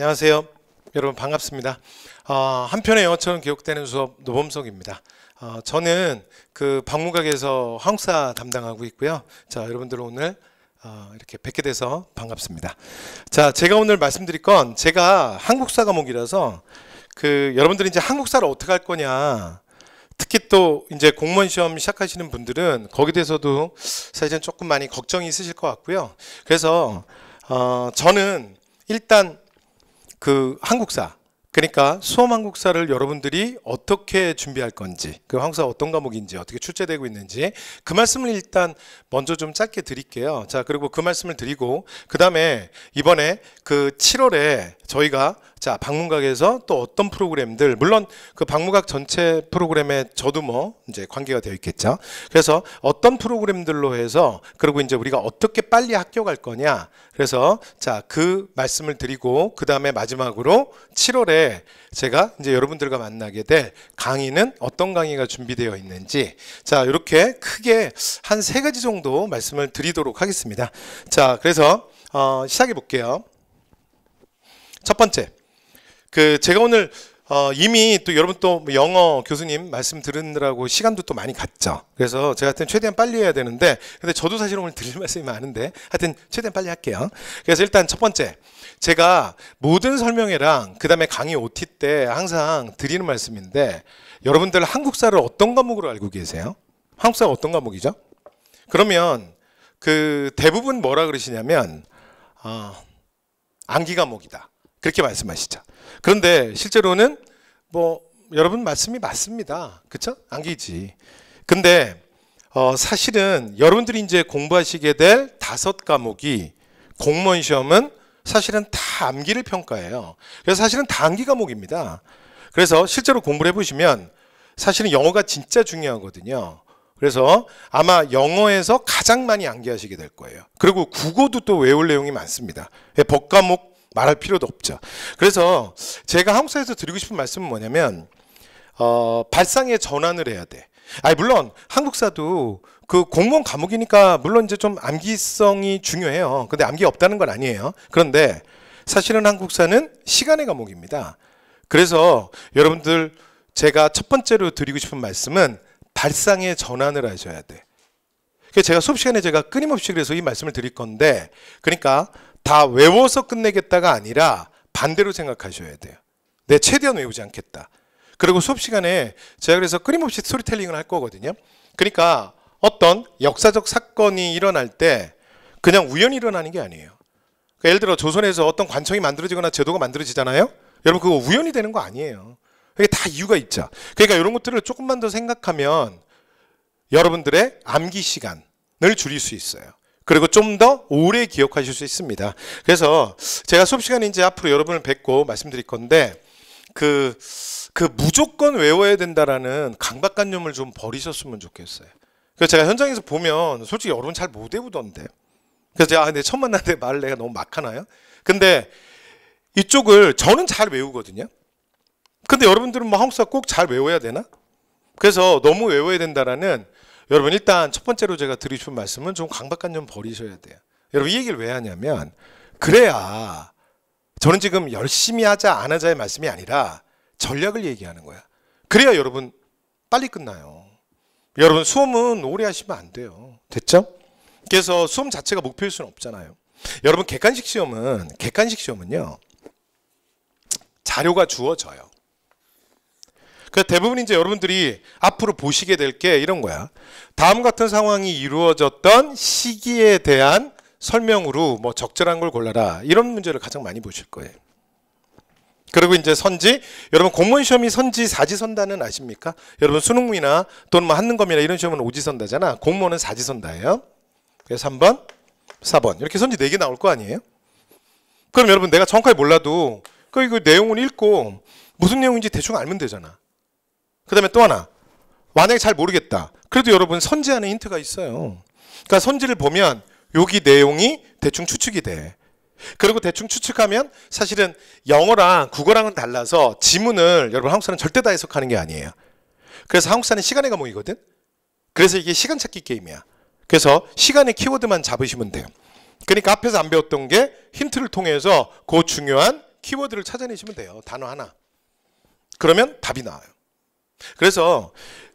안녕하세요. 여러분 반갑습니다. 어, 아, 한편의 영어처럼 기억되는 수업 노범석입니다. 어, 저는 그 박물각에서 한사 담당하고 있고요. 자, 여러분들 오늘 어, 이렇게 뵙게 돼서 반갑습니다. 자, 제가 오늘 말씀드릴 건 제가 한국사 과목이라서 그 여러분들이 이제 한국사를 어떻게 할 거냐 특히 또 이제 공무원 시험 시작하시는 분들은 거기에 대해서도 사실은 조금 많이 걱정이 있으실 것 같고요. 그래서 어, 저는 일단 그 한국사 그러니까 수험 한국사를 여러분들이 어떻게 준비할 건지 그 한국사 어떤 과목인지 어떻게 출제되고 있는지 그 말씀을 일단 먼저 좀 짧게 드릴게요 자 그리고 그 말씀을 드리고 그 다음에 이번에 그 7월에 저희가 자 박문각에서 또 어떤 프로그램들 물론 그 박문각 전체 프로그램에 저도 뭐 이제 관계가 되어 있겠죠. 그래서 어떤 프로그램들로 해서 그리고 이제 우리가 어떻게 빨리 학교 갈 거냐. 그래서 자그 말씀을 드리고 그 다음에 마지막으로 7월에 제가 이제 여러분들과 만나게 될 강의는 어떤 강의가 준비되어 있는지 자 이렇게 크게 한 세 가지 정도 말씀을 드리도록 하겠습니다. 자 그래서 어, 시작해 볼게요. 첫 번째, 그 제가 오늘 어, 이미 또 여러분 또 영어 교수님 말씀 들으느라고 시간도 또 많이 갔죠. 그래서 제가 하여튼 최대한 빨리 해야 되는데, 근데 저도 사실 오늘 드릴 말씀이 많은데, 하여튼 최대한 빨리 할게요. 그래서 일단 첫 번째, 제가 모든 설명회랑 그 다음에 강의 OT 때 항상 드리는 말씀인데, 여러분들 한국사를 어떤 과목으로 알고 계세요? 한국사 어떤 과목이죠? 그러면 그 대부분 뭐라 그러시냐면, 어, 암기 과목이다. 그렇게 말씀하시죠. 그런데 실제로는 뭐 여러분 말씀이 맞습니다. 그렇죠? 안기지. 근데 어 사실은 여러분들이 이제 공부하시게 될 다섯 과목이 공무원 시험은 사실은 다 암기를 평가해요. 그래서 사실은 다 암기 과목입니다. 그래서 실제로 공부를 해보시면 사실은 영어가 진짜 중요하거든요. 그래서 아마 영어에서 가장 많이 암기하시게 될 거예요. 그리고 국어도 또 외울 내용이 많습니다. 예, 법 과목 말할 필요도 없죠. 그래서 제가 한국사에서 드리고 싶은 말씀은 뭐냐면 어, 발상의 전환을 해야 돼. 아니 물론 한국사도 그 공무원 과목이니까 물론 이제 좀 암기성이 중요해요. 근데 암기 없다는 건 아니에요. 그런데 사실은 한국사는 시간의 과목입니다. 그래서 여러분들 제가 첫 번째로 드리고 싶은 말씀은 발상의 전환을 하셔야 돼. 제가 수업 시간에 제가 끊임없이 그래서 이 말씀을 드릴 건데 그러니까 다 외워서 끝내겠다가 아니라 반대로 생각하셔야 돼요. 내 최대한 외우지 않겠다. 그리고 수업 시간에 제가 그래서 끊임없이 스토리텔링을 할 거거든요. 그러니까 어떤 역사적 사건이 일어날 때 그냥 우연히 일어나는 게 아니에요. 그러니까 예를 들어 조선에서 어떤 관청이 만들어지거나 제도가 만들어지잖아요. 여러분 그거 우연히 되는 거 아니에요. 이게 다 이유가 있죠. 그러니까 이런 것들을 조금만 더 생각하면 여러분들의 암기 시간, 을 줄일 수 있어요. 그리고 좀 더 오래 기억하실 수 있습니다. 그래서 제가 수업 시간에 이제 앞으로 여러분을 뵙고 말씀드릴 건데 그, 그 무조건 외워야 된다라는 강박관념을 좀 버리셨으면 좋겠어요. 그래서 제가 현장에서 보면 솔직히 여러분 잘 못 외우던데. 그래서 제가 아, 내데 처음 만났는데 말 내가 너무 막하나요? 근데 이쪽을 저는 잘 외우거든요. 근데 여러분들은 뭐 한국사 꼭 잘 외워야 되나? 그래서 너무 외워야 된다라는 여러분 일단 첫 번째로 제가 드리고 싶은 말씀은 좀 강박관념 버리셔야 돼요. 여러분 이 얘기를 왜 하냐면 그래야 저는 지금 열심히 하자 안 하자의 말씀이 아니라 전략을 얘기하는 거야. 그래야 여러분 빨리 끝나요. 여러분 수험은 오래 하시면 안 돼요. 됐죠? 그래서 수험 자체가 목표일 수는 없잖아요. 여러분 객관식 시험은 객관식 시험은요. 자료가 주어져요. 그 대부분 이제 여러분들이 앞으로 보시게 될 게 이런 거야. 다음 같은 상황이 이루어졌던 시기에 대한 설명으로 뭐 적절한 걸 골라라. 이런 문제를 가장 많이 보실 거예요. 그리고 이제 선지 여러분 공무원 시험이 선지 사지선다는 아십니까? 여러분 수능이나 또는 뭐 한능검이나 이런 시험은 오지선다잖아. 공무원은 사지선다예요. 그래서 3번, 4번 이렇게 선지 4개 나올 거 아니에요? 그럼 여러분 내가 정확하게 몰라도 그내용은 그 읽고 무슨 내용인지 대충 알면 되잖아. 그 다음에 또 하나. 만약에 잘 모르겠다. 그래도 여러분 선지 안에 힌트가 있어요. 그러니까 선지를 보면 여기 내용이 대충 추측이 돼. 그리고 대충 추측하면 사실은 영어랑 국어랑은 달라서 지문을 여러분 한국 사는 절대 다 해석하는 게 아니에요. 그래서 한국 사는 시간의 과목이거든. 그래서 이게 시간 찾기 게임이야. 그래서 시간의 키워드만 잡으시면 돼요. 그러니까 앞에서 안 배웠던 게 힌트를 통해서 그 중요한 키워드를 찾아내시면 돼요. 단어 하나. 그러면 답이 나와요. 그래서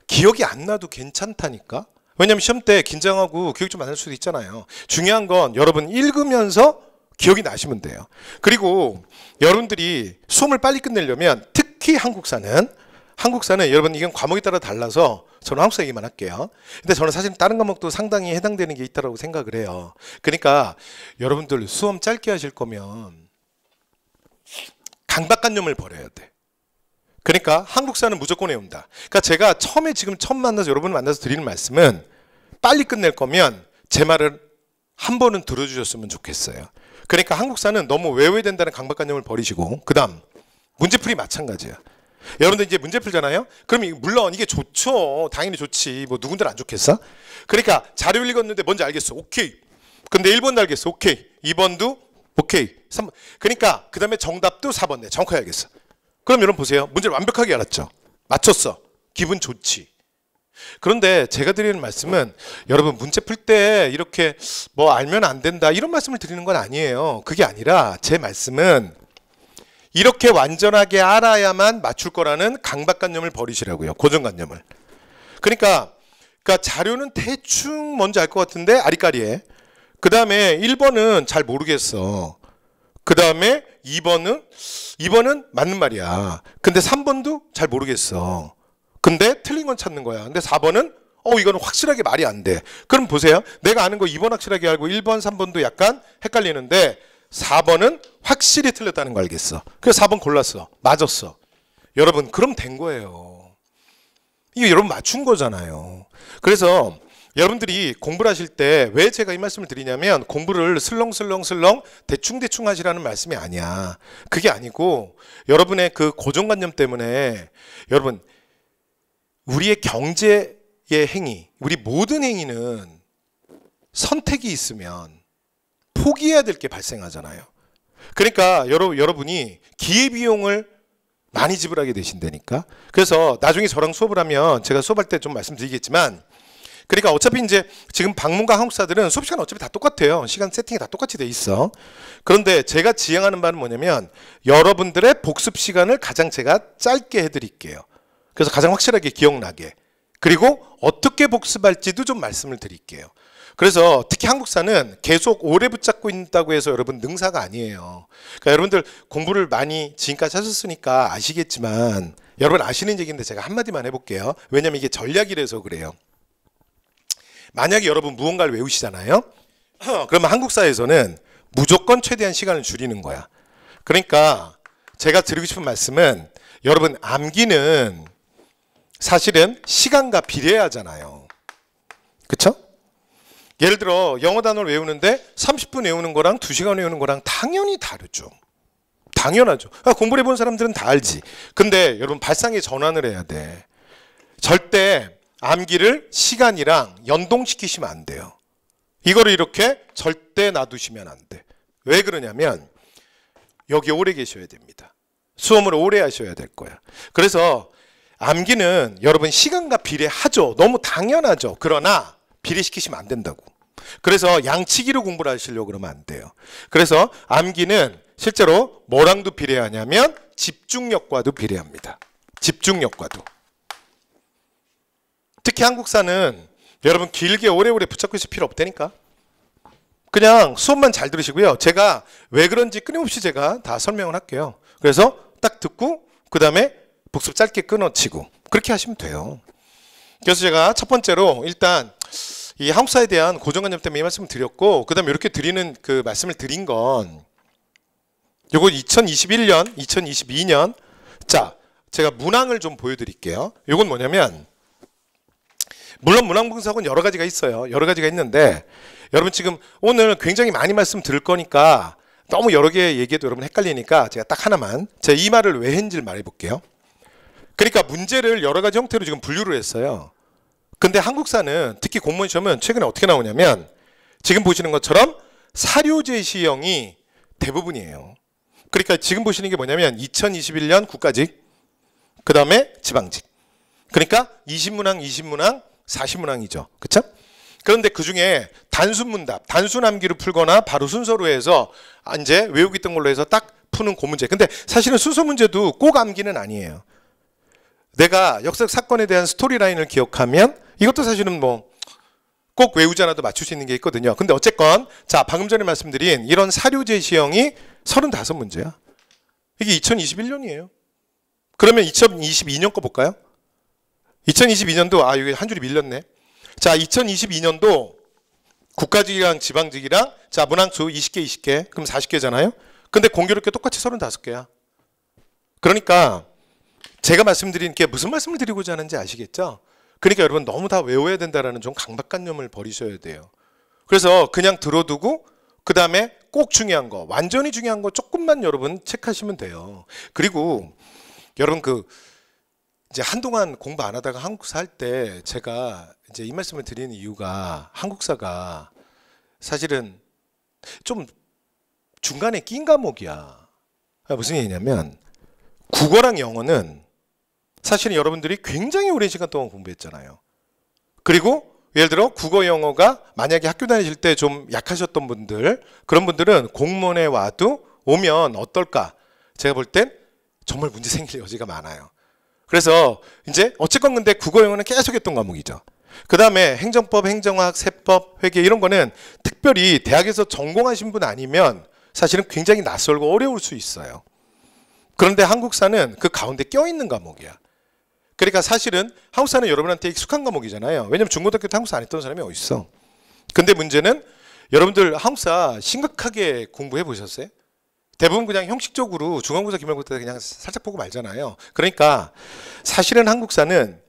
기억이 안 나도 괜찮다니까. 왜냐면 시험 때 긴장하고 기억 좀안 날 수도 있잖아요. 중요한 건 여러분 읽으면서 기억이 나시면 돼요. 그리고 여러분들이 수험을 빨리 끝내려면 특히 한국사는 한국사는 여러분 이건 과목에 따라 달라서 저는 한국사 얘기만 할게요. 근데 저는 사실 다른 과목도 상당히 해당되는 게있다고 생각을 해요. 그러니까 여러분들 수험 짧게 하실 거면 강박관념을 버려야 돼. 그러니까 한국사는 무조건 외운다. 그러니까 제가 처음에 지금 처음 만나서 여러분을 만나서 드리는 말씀은 빨리 끝낼 거면 제 말을 한 번은 들어주셨으면 좋겠어요. 그러니까 한국사는 너무 외워야 된다는 강박관념을 버리시고 그다음 문제풀이 마찬가지야. 여러분들 이제 문제 풀잖아요. 그럼 물론 이게 좋죠. 당연히 좋지. 뭐 누군들 안 좋겠어? 그러니까 자료 읽었는데 뭔지 알겠어. 오케이. 근데 1번도 알겠어. 오케이. 2번도 오케이. 3번. 그러니까 그다음에 정답도 4번 내. 정확하게 알겠어. 그럼 여러분 보세요. 문제를 완벽하게 알았죠. 맞췄어. 기분 좋지. 그런데 제가 드리는 말씀은 여러분 문제 풀 때 이렇게 뭐 알면 안 된다 이런 말씀을 드리는 건 아니에요. 그게 아니라 제 말씀은 이렇게 완전하게 알아야만 맞출 거라는 강박관념을 버리시라고요. 고정관념을. 그러니까 그러니까 자료는 대충 뭔지 알 것 같은데 아리까리에 그다음에 1번은 잘 모르겠어. 그다음에 2번은 2번은 맞는 말이야. 근데 3번도 잘 모르겠어. 근데 틀린 건 찾는 거야. 근데 4번은 어 이거는 확실하게 말이 안 돼. 그럼 보세요. 내가 아는 거 2번 확실하게 알고 1번, 3번도 약간 헷갈리는데 4번은 확실히 틀렸다는 거 알겠어. 그래서 4번 골랐어. 맞았어. 여러분 그럼 된 거예요. 이거 여러분 맞춘 거잖아요. 그래서 여러분들이 공부를 하실 때 왜 제가 이 말씀을 드리냐면 공부를 슬렁슬렁슬렁 대충대충 하시라는 말씀이 아니야. 그게 아니고 여러분의 그 고정관념 때문에 여러분 우리의 경제의 행위, 우리 모든 행위는 선택이 있으면 포기해야 될 게 발생하잖아요. 그러니까 여러, 여러분이 기회비용을 많이 지불하게 되신다니까. 그래서 나중에 저랑 수업을 하면 제가 수업할 때 좀 말씀드리겠지만 그러니까 어차피 이제 지금 방문과 한국사들은 수업 시간 어차피 다 똑같아요. 시간 세팅이 다 똑같이 돼 있어. 그런데 제가 지향하는 바는 뭐냐면 여러분들의 복습 시간을 가장 제가 짧게 해드릴게요. 그래서 가장 확실하게 기억나게. 그리고 어떻게 복습할지도 좀 말씀을 드릴게요. 그래서 특히 한국사는 계속 오래 붙잡고 있다고 해서 여러분 능사가 아니에요. 그러니까 여러분들 공부를 많이 지금까지 하셨으니까 아시겠지만 여러분 아시는 얘기인데 제가 한마디만 해볼게요. 왜냐면 이게 전략이라서 그래요. 만약에 여러분 무언가를 외우시잖아요. 그러면 한국사에서는 무조건 최대한 시간을 줄이는 거야. 그러니까 제가 드리고 싶은 말씀은 여러분 암기는 사실은 시간과 비례하잖아요. 그쵸? 예를 들어 영어 단어를 외우는데 30분 외우는 거랑 2시간 외우는 거랑 당연히 다르죠. 당연하죠. 아, 공부를 해본 사람들은 다 알지. 근데 여러분 발상의 전환을 해야 돼. 절대 암기를 시간이랑 연동시키시면 안 돼요. 이거를 이렇게 절대 놔두시면 안 돼. 왜 그러냐면 여기 오래 계셔야 됩니다. 수험을 오래 하셔야 될 거야. 그래서 암기는 여러분 시간과 비례하죠. 너무 당연하죠. 그러나 비례시키시면 안 된다고. 그래서 양치기로 공부를 하시려고 그러면 안 돼요. 그래서 암기는 실제로 뭐랑도 비례하냐면 집중력과도 비례합니다. 집중력과도. 특히 한국사는 여러분 길게 오래오래 붙잡고 있을 필요 없다니까. 그냥 수업만 잘 들으시고요. 제가 왜 그런지 끊임없이 제가 다 설명을 할게요. 그래서 딱 듣고 그 다음에 복습 짧게 끊어치고 그렇게 하시면 돼요. 그래서 제가 첫 번째로 일단 이 한국사에 대한 고정관념 때문에 이 말씀을 드렸고 그 다음에 이렇게 드리는 그 말씀을 드린 건 요거 2021년, 2022년 자 제가 문항을 좀 보여드릴게요. 요건 뭐냐면 물론 문항봉사학 여러 가지가 있어요. 여러 가지가 있는데 여러분 지금 오늘 굉장히 많이 말씀 들을 거니까 너무 여러 개 얘기해도 여러분 헷갈리니까 제가 딱 하나만 제가 이 말을 왜 했는지를 말해 볼게요. 그러니까 문제를 여러 가지 형태로 지금 분류를 했어요. 근데 한국사는 특히 공무원 시험은 최근에 어떻게 나오냐면 지금 보시는 것처럼 사료 제시형이 대부분이에요. 그러니까 지금 보시는 게 뭐냐면 2021년 국가직, 그 다음에 지방직. 그러니까 20문항, 20문항, 사시문항이죠 그쵸? 그런데 그 중에 단순 문답, 단순 암기로 풀거나 바로 순서로 해서 이제 외우기 뜬 걸로 해서 딱 푸는 고문제. 그 근데 사실은 순서 문제도 꼭 암기는 아니에요. 내가 역사 사건에 대한 스토리라인을 기억하면 이것도 사실은 뭐 꼭 외우지 않아도 맞출 수 있는 게 있거든요. 근데 어쨌건 자 방금 전에 말씀드린 이런 사료 제시형이 35문제야. 이게 2021년이에요. 그러면 2022년 거 볼까요? 2022년도 아 이게 한 줄이 밀렸네. 자 2022년도 국가직이랑 지방직이랑 자 문항수 20개 20개 그럼 40개잖아요. 근데 공교롭게 똑같이 35개야. 그러니까 제가 말씀드린 게 무슨 말씀을 드리고자 하는지 아시겠죠? 그러니까 여러분 너무 다 외워야 된다라는 좀 강박관념을 버리셔야 돼요. 그래서 그냥 들어두고 그 다음에 꼭 중요한 거 완전히 중요한 거 조금만 여러분 체크하시면 돼요. 그리고 여러분 그 이제 한동안 공부 안 하다가 한국사 할 때 제가 이제 이 말씀을 드리는 이유가 한국사가 사실은 좀 중간에 낀 과목이야. 아, 무슨 얘기냐면 국어랑 영어는 사실은 여러분들이 굉장히 오랜 시간 동안 공부했잖아요. 그리고 예를 들어 국어 영어가 만약에 학교 다니실 때 좀 약하셨던 분들 그런 분들은 공무원에 와도 오면 어떨까 제가 볼 땐 정말 문제 생길 여지가 많아요 그래서 이제 어쨌건 근데 국어영어는 계속 했던 과목이죠. 그 다음에 행정법, 행정학, 세법, 회계 이런 거는 특별히 대학에서 전공하신 분 아니면 사실은 굉장히 낯설고 어려울 수 있어요. 그런데 한국사는 그 가운데 껴있는 과목이야. 그러니까 사실은 한국사는 여러분한테 익숙한 과목이잖아요. 왜냐면 중고등학교 때 한국사 안 했던 사람이 어딨어. 근데 문제는 여러분들 한국사 심각하게 공부해 보셨어요? 대부분 그냥 형식적으로 중간고사 기말고사 때 그냥 살짝 보고 말잖아요. 그러니까 사실은 한국사는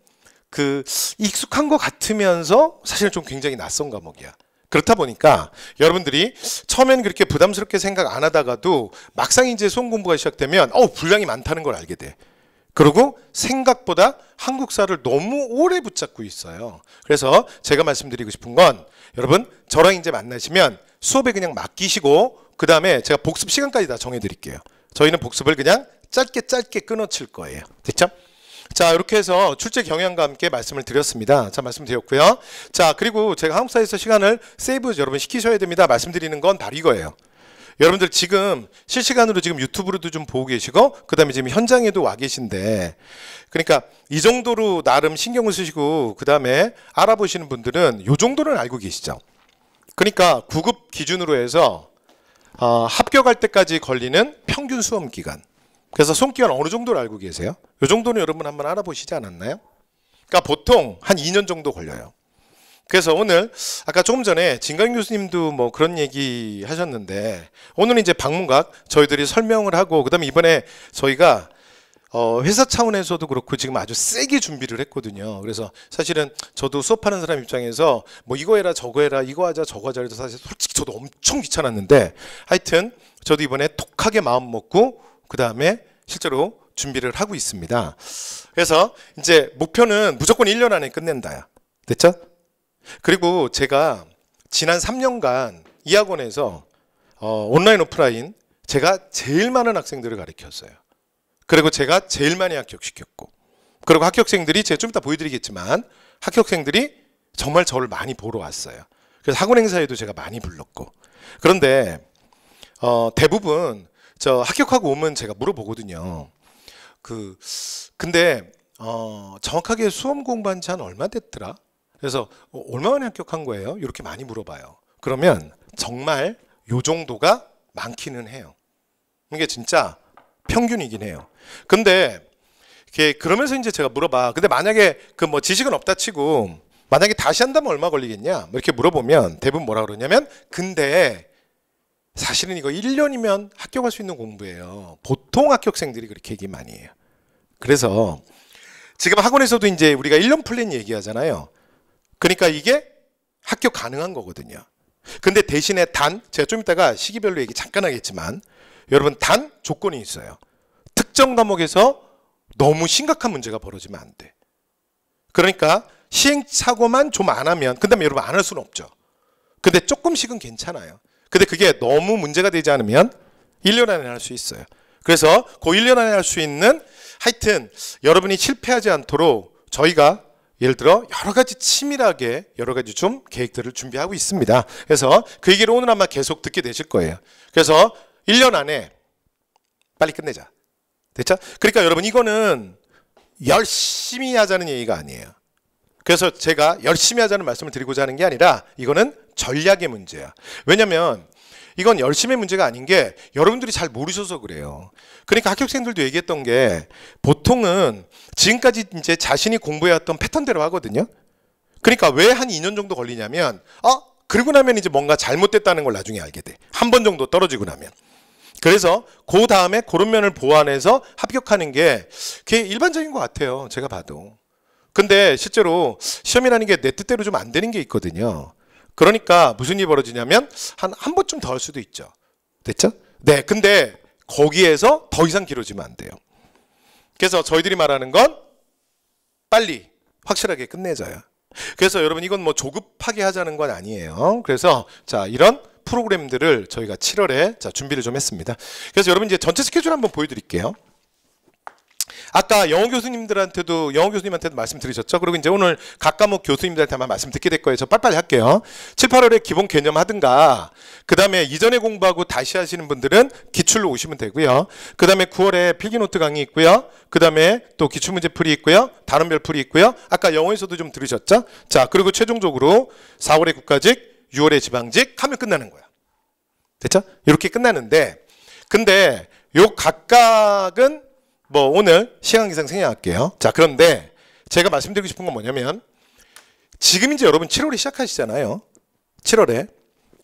그 익숙한 것 같으면서 사실은 좀 굉장히 낯선 과목이야. 그렇다 보니까 여러분들이 처음엔 그렇게 부담스럽게 생각 안 하다가도 막상 이제 수험 공부가 시작되면 어 분량이 많다는 걸 알게 돼. 그리고 생각보다 한국사를 너무 오래 붙잡고 있어요. 그래서 제가 말씀드리고 싶은 건 여러분 저랑 이제 만나시면 수업에 그냥 맡기시고 그 다음에 제가 복습 시간까지 다 정해드릴게요. 저희는 복습을 그냥 짧게 짧게 끊어칠 거예요. 됐죠? 자 이렇게 해서 출제 경향과 함께 말씀을 드렸습니다. 자 말씀드렸고요. 자 그리고 제가 한국사에서 시간을 세이브 여러분 시키셔야 됩니다. 말씀드리는 건 바로 이거예요. 여러분들 지금 실시간으로 지금 유튜브로도 좀 보고 계시고 그다음에 지금 현장에도 와 계신데 그러니까 이 정도로 나름 신경을 쓰시고 그다음에 알아보시는 분들은 요 정도는 알고 계시죠. 그러니까 구급 기준으로 해서 어, 합격할 때까지 걸리는 평균 수험 기간. 그래서 손기간 어느 정도를 알고 계세요? 이 정도는 여러분 한번 알아보시지 않았나요? 그러니까 보통 한 2년 정도 걸려요. 그래서 오늘 아까 조금 전에 진강 교수님도 뭐 그런 얘기 하셨는데 오늘 이제 방문각 저희들이 설명을 하고 그다음에 이번에 저희가 어, 회사 차원에서도 그렇고 지금 아주 세게 준비를 했거든요. 그래서 사실은 저도 수업하는 사람 입장에서 뭐 이거 해라 저거 해라 이거 하자 저거 하자 해서 사실 솔직히 저도 엄청 귀찮았는데 하여튼 저도 이번에 톡하게 마음 먹고 그 다음에 실제로 준비를 하고 있습니다. 그래서 이제 목표는 무조건 1년 안에 끝낸다야. 됐죠? 그리고 제가 지난 3년간 이 학원에서 어, 온라인 오프라인 제가 제일 많은 학생들을 가르쳤어요. 그리고 제가 제일 많이 합격시켰고 그리고 합격생들이 제가 좀 이따 보여드리겠지만 합격생들이 정말 저를 많이 보러 왔어요. 그래서 학원 행사에도 제가 많이 불렀고 그런데 어, 대부분 저 합격하고 오면 제가 물어보거든요. 그 근데 어, 정확하게 수험 공부한 지 한 얼마 됐더라? 그래서 어, 얼마 만에 합격한 거예요? 이렇게 많이 물어봐요. 그러면 정말 요 정도가 많기는 해요. 이게 진짜 평균이긴 해요. 근데 그러면서 이제 제가 물어봐. 근데 만약에 그 뭐 지식은 없다 치고 만약에 다시 한다면 얼마 걸리겠냐? 뭐 이렇게 물어보면 대부분 뭐라 그러냐면 근데 사실은 이거 1년이면 합격할 수 있는 공부예요. 보통 합격생들이 그렇게 얘기 많이 해요. 그래서 지금 학원에서도 이제 우리가 1년 플랜 얘기하잖아요. 그러니까 이게 합격 가능한 거거든요. 근데 대신에 단 제가 좀 이따가 시기별로 얘기 잠깐 하겠지만 여러분 단 조건이 있어요. 특정 과목에서 너무 심각한 문제가 벌어지면 안 돼. 그러니까 시행착오만 좀 안 하면 그다음에 여러분 안 할 수는 없죠. 근데 조금씩은 괜찮아요. 근데 그게 너무 문제가 되지 않으면 1년 안에 할 수 있어요. 그래서 그 1년 안에 할 수 있는 하여튼 여러분이 실패하지 않도록 저희가 예를 들어 여러 가지 치밀하게 여러 가지 좀 계획들을 준비하고 있습니다. 그래서 그 얘기를 오늘 아마 계속 듣게 되실 거예요. 그래서 1년 안에 빨리 끝내자. 됐죠? 그러니까 여러분 이거는 열심히 하자는 얘기가 아니에요. 그래서 제가 열심히 하자는 말씀을 드리고자 하는 게 아니라 이거는 전략의 문제야. 왜냐면 이건 열심의 문제가 아닌 게 여러분들이 잘 모르셔서 그래요. 그러니까 합격생들도 얘기했던 게 보통은 지금까지 이제 자신이 공부해왔던 패턴대로 하거든요. 그러니까 왜 한 2년 정도 걸리냐면, 어? 그리고 나면 이제 뭔가 잘못됐다는 걸 나중에 알게 돼. 한 번 정도 떨어지고 나면. 그래서 그 다음에 그런 면을 보완해서 합격하는 게 그게 일반적인 것 같아요. 제가 봐도. 근데 실제로 시험이라는 게 내 뜻대로 좀 안 되는 게 있거든요. 그러니까 무슨 일이 벌어지냐면 한 한 번쯤 더 할 수도 있죠. 됐죠? 네. 근데 거기에서 더 이상 길어지면 안 돼요. 그래서 저희들이 말하는 건 빨리 확실하게 끝내자요. 그래서 여러분 이건 뭐 조급하게 하자는 건 아니에요. 그래서 자 이런 프로그램들을 저희가 7월에 자, 준비를 좀 했습니다. 그래서 여러분 이제 전체 스케줄 한번 보여드릴게요. 아까 영어 교수님들한테도 영어 교수님한테도 말씀드리셨죠. 그리고 이제 오늘 각 과목 교수님들한테만 말씀 듣게 될 거예요. 저 빨리빨리 할게요. 7, 8월에 기본 개념 하든가 그다음에 이전에 공부하고 다시 하시는 분들은 기출로 오시면 되고요. 그다음에 9월에 필기 노트 강의 있고요. 그다음에 또 기출 문제 풀이 있고요. 단원별 풀이 있고요. 아까 영어에서도 좀 들으셨죠? 자, 그리고 최종적으로 4월에 국가직 6월에 지방직 하면 끝나는 거야. 됐죠? 이렇게 끝나는데 근데 요 각각은 뭐 오늘 시간 기상 생략할게요. 자, 그런데 제가 말씀드리고 싶은 건 뭐냐면 지금 이제 여러분 7월에 시작하시잖아요. 7월에.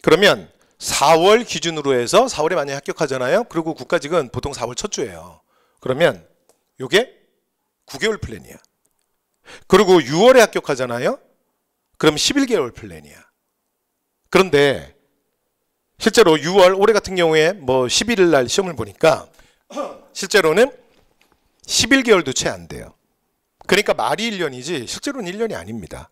그러면 4월 기준으로 해서 4월에 만약에 합격하잖아요. 그리고 국가직은 보통 4월 첫 주예요. 그러면 요게 9개월 플랜이야. 그리고 6월에 합격하잖아요. 그럼 11개월 플랜이야. 그런데 실제로 6월 올해 같은 경우에 뭐 11일 날 시험을 보니까 실제로는 11개월도 채 안 돼요. 그러니까 말이 1년이지 실제로는 1년이 아닙니다.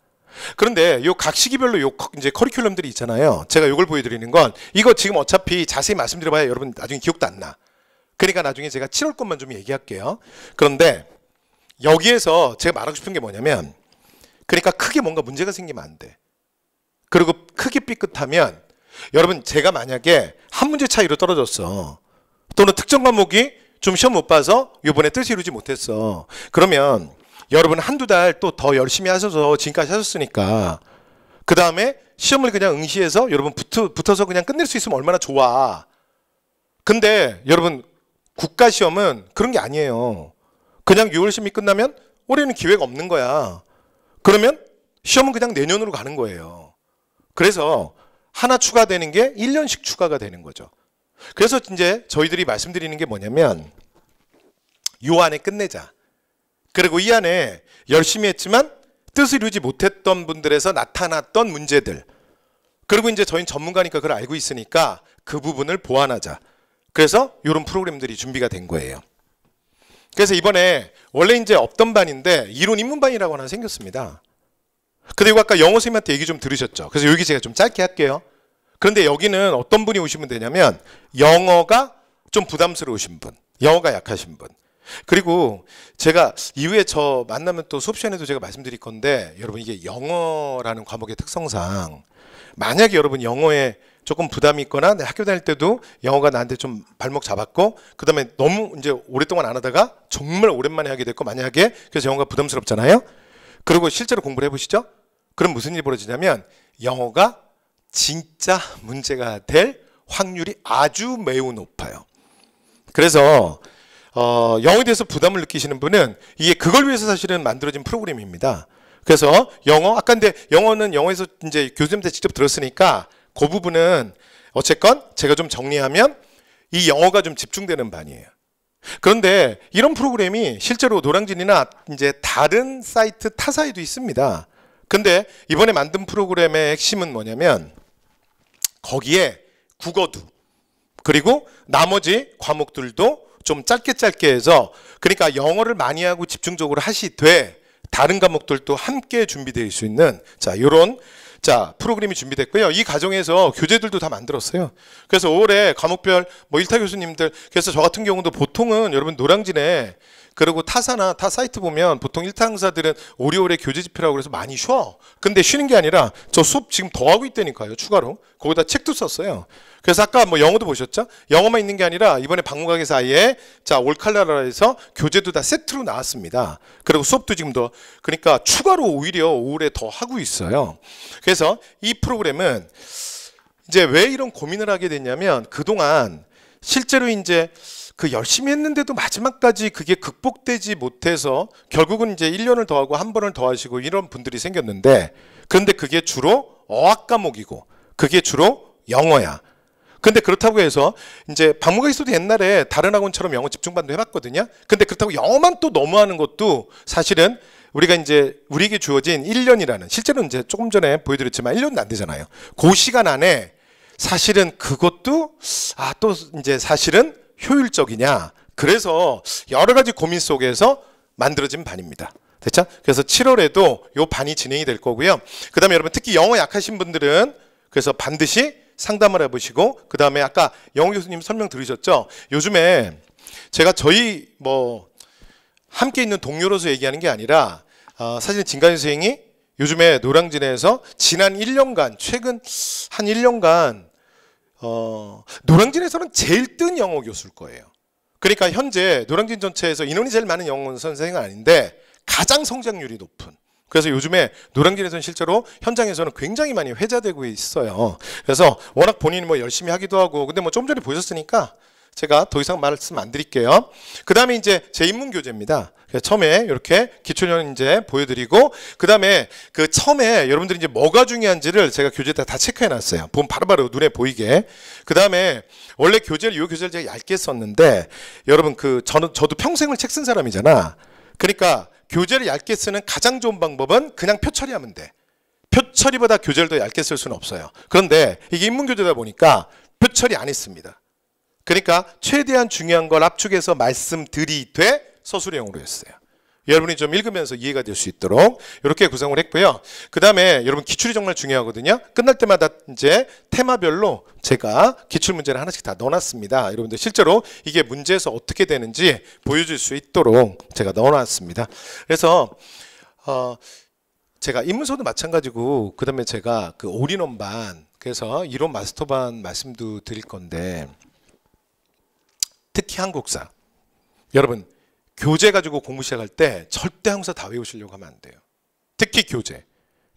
그런데 요 각 시기별로 요 이제 커리큘럼들이 있잖아요. 제가 요걸 보여드리는 건 이거 지금 어차피 자세히 말씀드려봐야 여러분 나중에 기억도 안 나. 그러니까 나중에 제가 7월 것만 좀 얘기할게요. 그런데 여기에서 제가 말하고 싶은 게 뭐냐면 그러니까 크게 뭔가 문제가 생기면 안 돼. 그리고 크게 삐끗하면 여러분 제가 만약에 한 문제 차이로 떨어졌어. 또는 특정 과목이 좀 시험 못 봐서 이번에 뜻 이루지 못했어. 그러면 여러분 한두 달 또 더 열심히 하셔서 지금까지 하셨으니까 그 다음에 시험을 그냥 응시해서 여러분 붙어, 서 그냥 끝낼 수 있으면 얼마나 좋아. 근데 여러분 국가 시험은 그런 게 아니에요. 그냥 6월 시험이 끝나면 올해는 기회가 없는 거야. 그러면 시험은 그냥 내년으로 가는 거예요. 그래서 하나 추가되는 게 1년씩 추가가 되는 거죠. 그래서 이제 저희들이 말씀드리는 게 뭐냐면 요 안에 끝내자. 그리고 이 안에 열심히 했지만 뜻을 이루지 못했던 분들에서 나타났던 문제들. 그리고 이제 저희는 전문가니까 그걸 알고 있으니까 그 부분을 보완하자. 그래서 이런 프로그램들이 준비가 된 거예요. 그래서 이번에 원래 이제 없던 반인데 이론 입문반이라고 하나 생겼습니다. 그리고 아까 영어 선생님한테 얘기 좀 들으셨죠? 그래서 여기 제가 좀 짧게 할게요. 그런데 여기는 어떤 분이 오시면 되냐면 영어가 좀 부담스러우신 분, 영어가 약하신 분. 그리고 제가 이후에 저 만나면 또 수업 시간에도 제가 말씀드릴 건데 여러분 이게 영어라는 과목의 특성상 만약에 여러분 영어에 조금 부담이 있거나 학교 다닐 때도 영어가 나한테 좀 발목 잡았고 그다음에 너무 이제 오랫동안 안 하다가 정말 오랜만에 하게 됐고 만약에 그래서 영어가 부담스럽잖아요. 그리고 실제로 공부를 해보시죠. 그럼 무슨 일이 벌어지냐면 영어가 진짜 문제가 될 확률이 아주 매우 높아요. 그래서 어, 영어에 대해서 부담을 느끼시는 분은 이게 그걸 위해서 사실은 만들어진 프로그램입니다. 그래서 영어 아까 근데 영어는 영어에서 이제 교수님한테 직접 들었으니까 그 부분은 어쨌건 제가 좀 정리하면 이 영어가 좀 집중되는 반이에요. 그런데 이런 프로그램이 실제로 노량진이나 이제 다른 사이트 타사에도 있습니다. 근데 이번에 만든 프로그램의 핵심은 뭐냐면 거기에 국어도 그리고 나머지 과목들도 좀 짧게 짧게 해서 그러니까 영어를 많이 하고 집중적으로 하시되 다른 과목들도 함께 준비될 수 있는 자 이런 자, 프로그램이 준비됐고요. 이 과정에서 교재들도 다 만들었어요. 그래서 올해 과목별 뭐 일타 교수님들 그래서 저 같은 경우도 보통은 여러분 노량진에 그리고 타사나 타 사이트 보면 보통 1타 강사들은 오리오에 교재 집필라고 그래서 많이 쉬어. 근데 쉬는 게 아니라 저 수업 지금 더 하고 있다니까요. 추가로. 거기다 책도 썼어요. 그래서 아까 뭐 영어도 보셨죠? 영어만 있는 게 아니라 이번에 방문가게 사이에 자 올칼라라에서 교재도 다 세트로 나왔습니다. 그리고 수업도 지금 더 그러니까 추가로 오히려 오래 더 하고 있어요. 그래서 이 프로그램은 이제 왜 이런 고민을 하게 됐냐면 그동안 실제로 이제 그 열심히 했는데도 마지막까지 그게 극복되지 못해서 결국은 이제 1년을 더하고 한 번을 더하시고 이런 분들이 생겼는데 그런데 그게 주로 어학 과목이고 그게 주로 영어야. 근데 그렇다고 해서 이제 박물관 있어도 옛날에 다른 학원처럼 영어 집중반도 해봤거든요. 근데 그렇다고 영어만 또 너무하는 것도 사실은 우리가 이제 우리에게 주어진 1년이라는 실제로 는 이제 조금 전에 보여드렸지만 1년도 안 되잖아요. 그 시간 안에 사실은 그것도 아 또 이제 사실은 효율적이냐. 그래서 여러 가지 고민 속에서 만들어진 반입니다. 됐죠? 그래서 7월에도 요 반이 진행이 될 거고요. 그 다음에 여러분 특히 영어 약하신 분들은 그래서 반드시 상담을 해보시고 그 다음에 아까 영어 교수님 설명 들으셨죠? 요즘에 제가 저희 뭐 함께 있는 동료로서 얘기하는 게 아니라 어, 사실 진간생이 요즘에 노량진에서 지난 1년간 최근 한 1년간 어, 노량진에서는 제일 뜬 영어 교수일 거예요. 그러니까 현재 노량진 전체에서 인원이 제일 많은 영어 선생은 아닌데 가장 성장률이 높은 그래서 요즘에 노량진에서는 실제로 현장에서는 굉장히 많이 회자되고 있어요. 그래서 워낙 본인이 뭐 열심히 하기도 하고, 근데 뭐 좀 전에 보셨으니까 제가 더 이상 말씀 안 드릴게요. 그 다음에 이제 제입문 교재입니다. 처음에 이렇게 기초년 이제 보여드리고 그 다음에 그 처음에 여러분들이 이제 뭐가 중요한지를 제가 교재에다 다 체크해놨어요. 보면 바로바로 눈에 보이게. 그 다음에 원래 교재를 요 교재를 제가 얇게 썼는데 여러분 그 저는 저도 평생을 책 쓴 사람이잖아. 그러니까 교재를 얇게 쓰는 가장 좋은 방법은 그냥 표 처리하면 돼. 표 처리보다 교재를 더 얇게 쓸 수는 없어요. 그런데 이게 입문교재다 보니까 표 처리 안 했습니다. 그러니까 최대한 중요한 걸 압축해서 말씀드리되 서술형으로 했어요. 여러분이 좀 읽으면서 이해가 될 수 있도록 이렇게 구성을 했고요. 그 다음에 여러분 기출이 정말 중요하거든요. 끝날 때마다 이제 테마별로 제가 기출 문제를 하나씩 다 넣어놨습니다. 여러분들 실제로 이게 문제에서 어떻게 되는지 보여줄 수 있도록 제가 넣어놨습니다. 그래서 어 제가 입문서도 마찬가지고 그 다음에 제가 그 올인원 반 그래서 이론 마스터 반 말씀도 드릴 건데 한국사. 여러분, 교재 가지고 공부 시작할 때 절대 항상 다 외우시려고 하면 안 돼요. 특히 교재.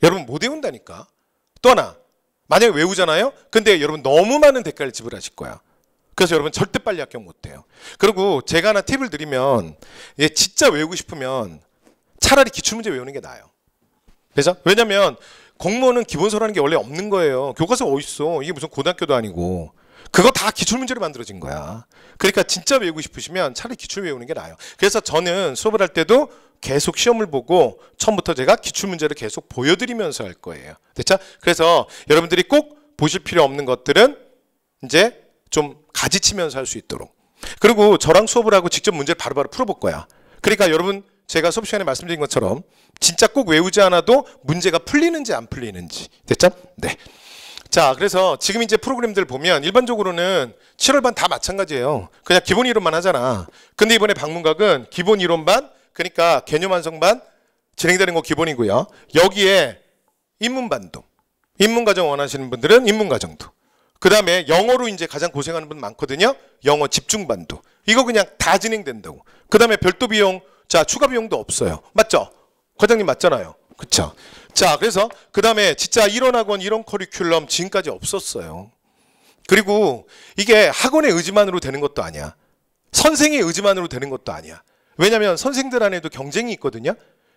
여러분 못 외운다니까. 또 하나, 만약에 외우잖아요? 근데 여러분 너무 많은 대가를 지불하실 거야. 그래서 여러분 절대 빨리 합격 못 해요. 그리고 제가 하나 팁을 드리면, 예, 진짜 외우고 싶으면 차라리 기출문제 외우는 게 나아요. 그죠? 왜냐면 공무원은 기본서라는 게 원래 없는 거예요. 교과서 어딨어? 이게 무슨 고등학교도 아니고. 그거 다 기출 문제로 만들어진 거야. 그러니까 진짜 외우고 싶으시면 차라리 기출 외우는 게 나아요. 그래서 저는 수업을 할 때도 계속 시험을 보고 처음부터 제가 기출 문제를 계속 보여드리면서 할 거예요. 됐죠? 그래서 여러분들이 꼭 보실 필요 없는 것들은 이제 좀 가지치면서 할 수 있도록. 그리고 저랑 수업을 하고 직접 문제를 바로바로 풀어볼 거야. 그러니까 여러분 제가 수업 시간에 말씀드린 것처럼 진짜 꼭 외우지 않아도 문제가 풀리는지 안 풀리는지 됐죠? 네. 자, 그래서 지금 이제 프로그램들 보면 일반적으로는 7월 반 다 마찬가지예요. 그냥 기본 이론만 하잖아. 근데 이번에 방문각은 기본 이론 반, 그러니까 개념 완성 반, 진행되는 거 기본이고요. 여기에 인문 반도. 인문 과정 원하시는 분들은 인문 과정도. 그다음에 영어로 이제 가장 고생하는 분 많거든요. 영어 집중 반도. 이거 그냥 다 진행된다고. 그다음에 별도 비용 자, 추가 비용도 없어요. 맞죠? 과장님 맞잖아요. 그쵸 자, 그래서 그 다음에 진짜 이런 학원, 이런 커리큘럼 지금까지 없었어요. 그리고 이게 학원의 의지만으로 되는 것도 아니야. 선생의 의지만으로 되는 것도 아니야. 왜냐면 선생들 안에도 경쟁이 있거든요.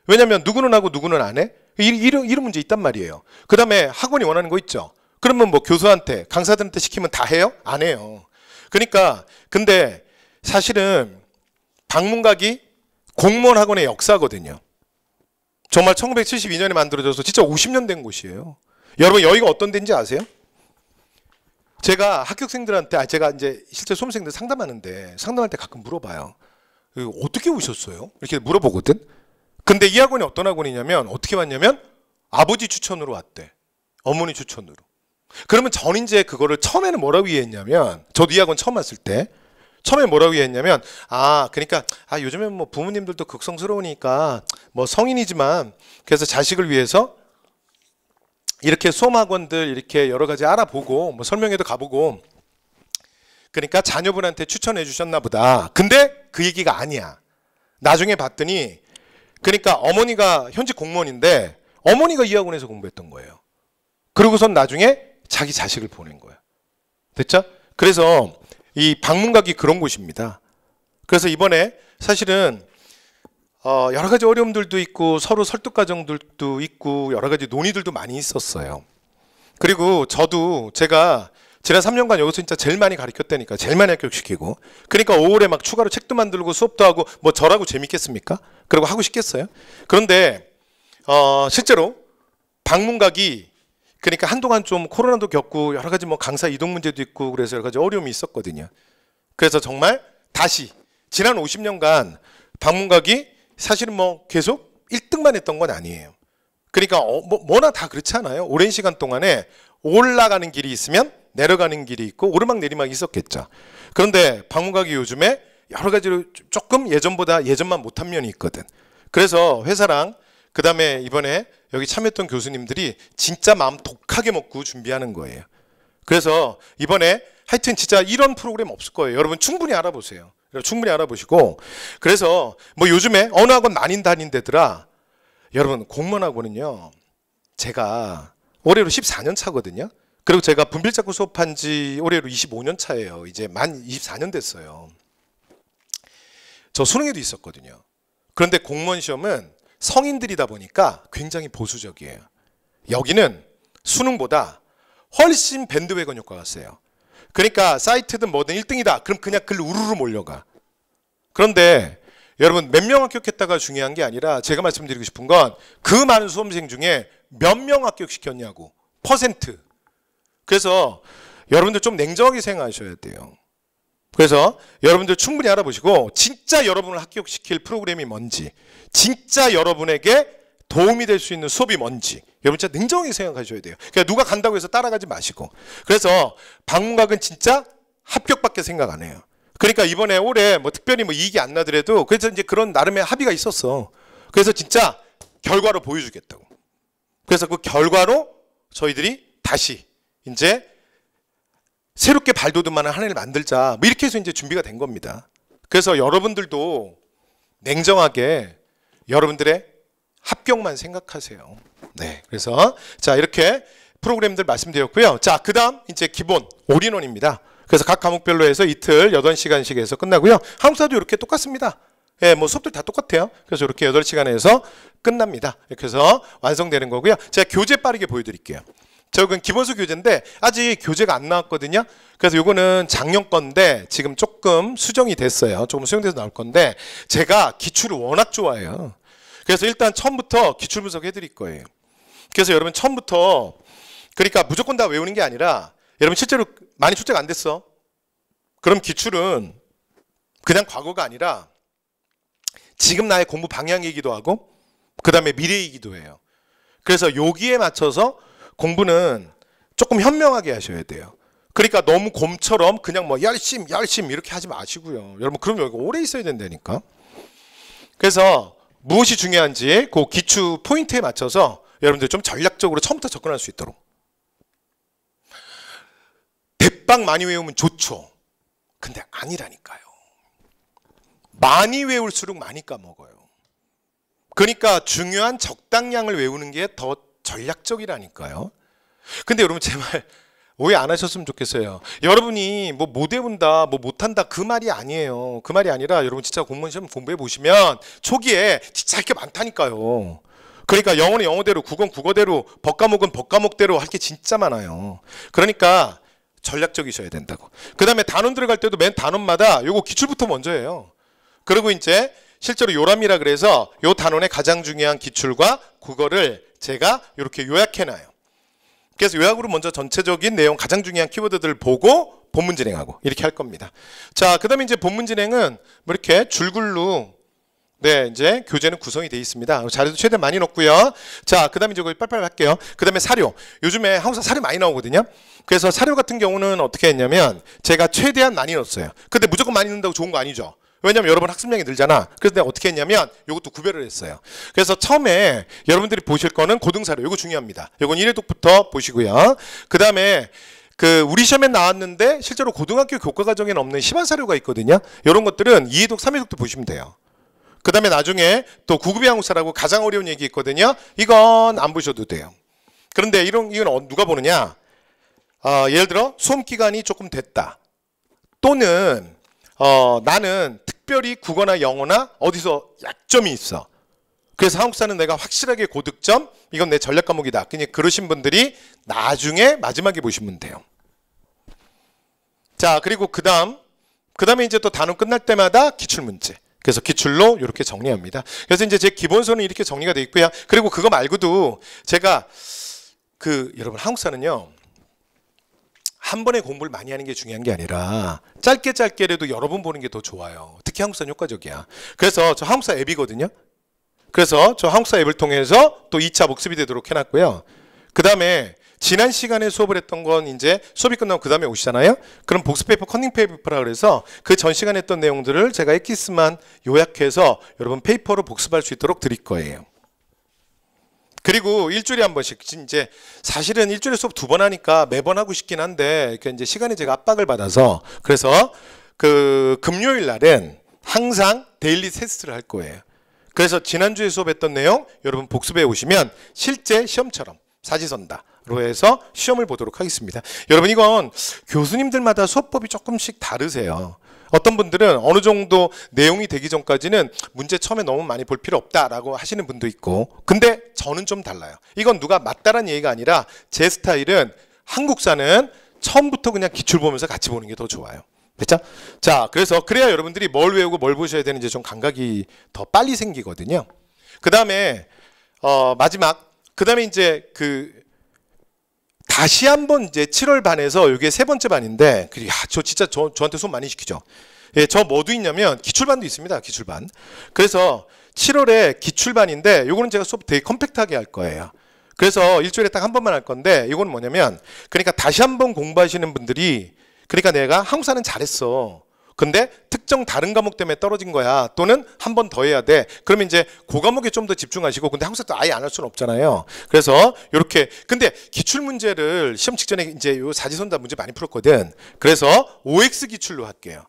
왜냐면 누구는 하고 누구는 안 해. 이런, 이런 문제 있단 말이에요. 그 다음에 학원이 원하는 거 있죠. 그러면 뭐 교수한테, 강사들한테 시키면 다 해요? 안 해요. 그러니까, 근데 사실은 방문각이 공무원 학원의 역사거든요. 정말 1972년에 만들어져서 진짜 50년 된 곳이에요. 여러분 여기가 어떤 데인지 아세요? 제가 합격생들한테 아 제가 이제 실제 수험생들 상담하는데 상담할 때 가끔 물어봐요. 그 어떻게 오셨어요? 이렇게 물어보거든. 근데 이 학원이 어떤 학원이냐면 어떻게 왔냐면 아버지 추천으로 왔대. 어머니 추천으로. 그러면 전 이제 그거를 처음에는 뭐라고 이해했냐면 저도 이 학원 처음 왔을 때 처음에 뭐라고 얘기했냐면 아 그러니까 아 요즘에 뭐 부모님들도 극성스러우니까 뭐 성인이지만 그래서 자식을 위해서 이렇게 수험학원들 이렇게 여러 가지 알아보고 뭐 설명회도 가보고 그러니까 자녀분한테 추천해 주셨나 보다. 근데 그 얘기가 아니야. 나중에 봤더니 그러니까 어머니가 현직 공무원인데 어머니가 이 학원에서 공부했던 거예요. 그러고선 나중에 자기 자식을 보낸 거예요 됐죠? 그래서 이 방문각이 그런 곳입니다. 그래서 이번에 사실은 어 여러 가지 어려움들도 있고 서로 설득 과정들도 있고 여러 가지 논의들도 많이 있었어요. 그리고 저도 제가 지난 3년간 여기서 진짜 제일 많이 가르쳤다니까 제일 많이 합격시키고 그러니까 5월에 막 추가로 책도 만들고 수업도 하고 뭐 저라고 재밌겠습니까? 그리고 하고 싶겠어요? 그런데 어 실제로 방문각이 그러니까 한동안 좀 코로나도 겪고 여러 가지 뭐 강사 이동 문제도 있고 그래서 여러 가지 어려움이 있었거든요. 그래서 정말 다시 지난 50년간 방문각이 사실은 뭐 계속 1등만 했던 건 아니에요. 그러니까 어, 뭐, 나다 그렇지않아요 오랜 시간 동안에 올라가는 길이 있으면 내려가는 길이 있고 오르막 내리막이 있었겠죠. 그런데 방문각이 요즘에 여러 가지로 조금 예전보다 예전만 못한 면이 있거든. 그래서 회사랑 그 다음에 이번에 여기 참여했던 교수님들이 진짜 마음 독하게 먹고 준비하는 거예요. 그래서 이번에 하여튼 진짜 이런 프로그램 없을 거예요. 여러분 충분히 알아보세요. 충분히 알아보시고 그래서 뭐 요즘에 어느 학원 많이 다닌 다더라 여러분 공무원학원은요 제가 올해로 14년 차거든요. 그리고 제가 분필자꾸 수업한 지 올해로 25년 차예요. 이제 만 24년 됐어요. 저 수능에도 있었거든요. 그런데 공무원 시험은 성인들이다 보니까 굉장히 보수적이에요. 여기는 수능보다 훨씬 밴드웨건 효과가 세요. 그러니까 사이트든 뭐든 1등이다. 그럼 그냥 글 우르르 몰려가. 그런데 여러분 몇 명 합격했다가 중요한 게 아니라 제가 말씀드리고 싶은 건 그 많은 수험생 중에 몇 명 합격시켰냐고 퍼센트. 그래서 여러분들 좀 냉정하게 생각하셔야 돼요. 그래서 여러분들 충분히 알아보시고 진짜 여러분을 합격시킬 프로그램이 뭔지 진짜 여러분에게 도움이 될 수 있는 수업이 뭔지 여러분 진짜 냉정히 생각하셔야 돼요. 그러니까 누가 간다고 해서 따라가지 마시고 그래서 방문각은 진짜 합격밖에 생각 안 해요. 그러니까 이번에 올해 뭐 특별히 뭐 이익이 안 나더라도 그래서 이제 그런 나름의 합의가 있었어. 그래서 진짜 결과로 보여주겠다고. 그래서 그 결과로 저희들이 다시 이제 새롭게 발돋움하는 한 해를 만들자. 뭐 이렇게 해서 이제 준비가 된 겁니다. 그래서 여러분들도 냉정하게 여러분들의 합격만 생각하세요. 네. 그래서 자, 이렇게 프로그램들 말씀드렸고요. 자, 그다음 이제 기본 올인원입니다. 그래서 각 과목별로 해서 이틀 8시간씩 해서 끝나고요. 한국사도 이렇게 똑같습니다. 예, 뭐 수업들 다 똑같아요. 그래서 이렇게 8시간에서 끝납니다. 이렇게 해서 완성되는 거고요. 제가 교재 빠르게 보여드릴게요. 저건 기본수 교재인데 아직 교재가 안 나왔거든요. 그래서 요거는 작년 건데 지금 조금 수정이 됐어요. 조금 수정돼서 나올 건데 제가 기출을 워낙 좋아해요. 그래서 일단 처음부터 기출 분석해 드릴 거예요. 그래서 여러분 처음부터 그러니까 무조건 다 외우는 게 아니라 여러분 실제로 많이 출제가 안 됐어. 그럼 기출은 그냥 과거가 아니라 지금 나의 공부 방향이기도 하고 그 다음에 미래이기도 해요. 그래서 여기에 맞춰서 공부는 조금 현명하게 하셔야 돼요. 그러니까 너무 곰처럼 그냥 뭐 열심 열심 이렇게 하지 마시고요. 여러분 그럼 여기 오래 있어야 된다니까. 그래서 무엇이 중요한지 그 기초 포인트에 맞춰서 여러분들 좀 전략적으로 처음부터 접근할 수 있도록. 대빵 많이 외우면 좋죠. 근데 아니라니까요. 많이 외울수록 많이 까먹어요. 그러니까 중요한 적당량을 외우는 게더 전략적이라니까요. 근데 여러분 제말 오해 안 하셨으면 좋겠어요. 여러분이 뭐 못 외운다, 뭐 못한다 그 말이 아니에요. 그 말이 아니라 여러분 진짜 공무원 시험 공부해 보시면 초기에 진짜 할 게 많다니까요. 그러니까 영어는 영어대로, 국어는 국어대로, 법과목은 법과목대로 할 게 진짜 많아요. 그러니까 전략적이셔야 된다고. 그 다음에 단원 들어갈 때도 맨 단원마다 요거 기출부터 먼저 해요. 그리고 이제 실제로 요람이라 그래서 요 단원의 가장 중요한 기출과 국어를 제가 이렇게 요약해놔요. 그래서 요약으로 먼저 전체적인 내용 가장 중요한 키워드들을 보고 본문 진행하고 이렇게 할 겁니다. 자, 그 다음에 이제 본문 진행은 뭐 이렇게 줄글로 네, 이제 교재는 구성이 되어 있습니다. 자료도 최대한 많이 넣고요. 자, 그 다음에 이제 거기 빨빨 할게요. 그 다음에 사료. 요즘에 항상 사료 많이 나오거든요. 그래서 사료 같은 경우는 어떻게 했냐면 제가 최대한 많이 넣었어요. 근데 무조건 많이 넣는다고 좋은 거 아니죠. 왜냐면 여러분 학습량이 늘잖아. 그래서 내가 어떻게 했냐면 이것도 구별을 했어요. 그래서 처음에 여러분들이 보실 거는 고등사료. 이거 중요합니다. 이건 1회독부터 보시고요. 그 다음에 그 우리 시험에 나왔는데 실제로 고등학교 교과 과정에는 없는 시반 사료가 있거든요. 이런 것들은 2회독, 3회독도 보시면 돼요. 그 다음에 나중에 또 구급이 한국사라고 가장 어려운 얘기 있거든요. 이건 안 보셔도 돼요. 그런데 이런 이건 어, 누가 보느냐? 어, 예를 들어 수험 기간이 조금 됐다. 또는 어, 나는 특별히 국어나 영어나 어디서 약점이 있어. 그래서 한국사는 내가 확실하게 고득점, 이건 내 전략 과목이다. 그냥 그러신 분들이 나중에 마지막에 보시면 돼요. 자, 그리고 그 다음, 그 다음에 이제 또 단원 끝날 때마다 기출문제. 그래서 기출로 이렇게 정리합니다. 그래서 이제 제 기본서는 이렇게 정리가 되어 있고요. 그리고 그거 말고도 제가 그 여러분 한국사는요. 한 번에 공부를 많이 하는 게 중요한 게 아니라 짧게 짧게라도 여러 번 보는 게 더 좋아요. 특히 한국산 효과적이야. 그래서 저 한국산 앱이거든요. 그래서 저 한국산 앱을 통해서 또 2차 복습이 되도록 해놨고요. 그 다음에 지난 시간에 수업을 했던 건 이제 수업이 끝나고 그 다음에 오시잖아요. 그럼 복습페이퍼, 컨닝페이퍼라 그래서 그 전 시간에 했던 내용들을 제가 엑기스만 요약해서 여러분 페이퍼로 복습할 수 있도록 드릴 거예요. 그리고 일주일에 한 번씩 이제 사실은 일주일에 수업 두 번 하니까 매번 하고 싶긴 한데 이제 시간이 제가 압박을 받아서 그래서 그 금요일 날은 항상 데일리 테스트를 할 거예요. 그래서 지난주에 수업했던 내용 여러분 복습해 오시면 실제 시험처럼 사지선다로 해서 시험을 보도록 하겠습니다. 여러분 이건 교수님들마다 수업법이 조금씩 다르세요. 어떤 분들은 어느 정도 내용이 되기 전까지는 문제 처음에 너무 많이 볼 필요 없다라고 하시는 분도 있고 근데 저는 좀 달라요. 이건 누가 맞다란 얘기가 아니라 제 스타일은 한국사는 처음부터 그냥 기출 보면서 같이 보는 게 더 좋아요. 됐죠? 자, 그래서 그래야 여러분들이 뭘 외우고 뭘 보셔야 되는지 좀 감각이 더 빨리 생기거든요. 그 다음에 어, 마지막 그 다음에 이제 그 다시 한번 이제 7월 반에서 이게 세 번째 반인데 그리고 야, 저 진짜 저, 저한테 손 많이 시키죠. 예, 저 뭐도 있냐면 기출반도 있습니다. 기출반. 그래서 7월에 기출반인데 요거는 제가 수업 되게 컴팩트하게 할 거예요. 그래서 일주일에 딱 한 번만 할 건데 이건 뭐냐면 그러니까 다시 한번 공부하시는 분들이 그러니까 내가 한국사는 잘했어. 근데 특정 다른 과목 때문에 떨어진 거야. 또는 한 번 더 해야 돼. 그러면 이제 그 과목에 좀 더 집중하시고 근데 한국사도 아예 안 할 수는 없잖아요. 그래서 이렇게 근데 기출 문제를 시험 직전에 이제 요 사지선다 문제 많이 풀었거든. 그래서 OX 기출로 할게요.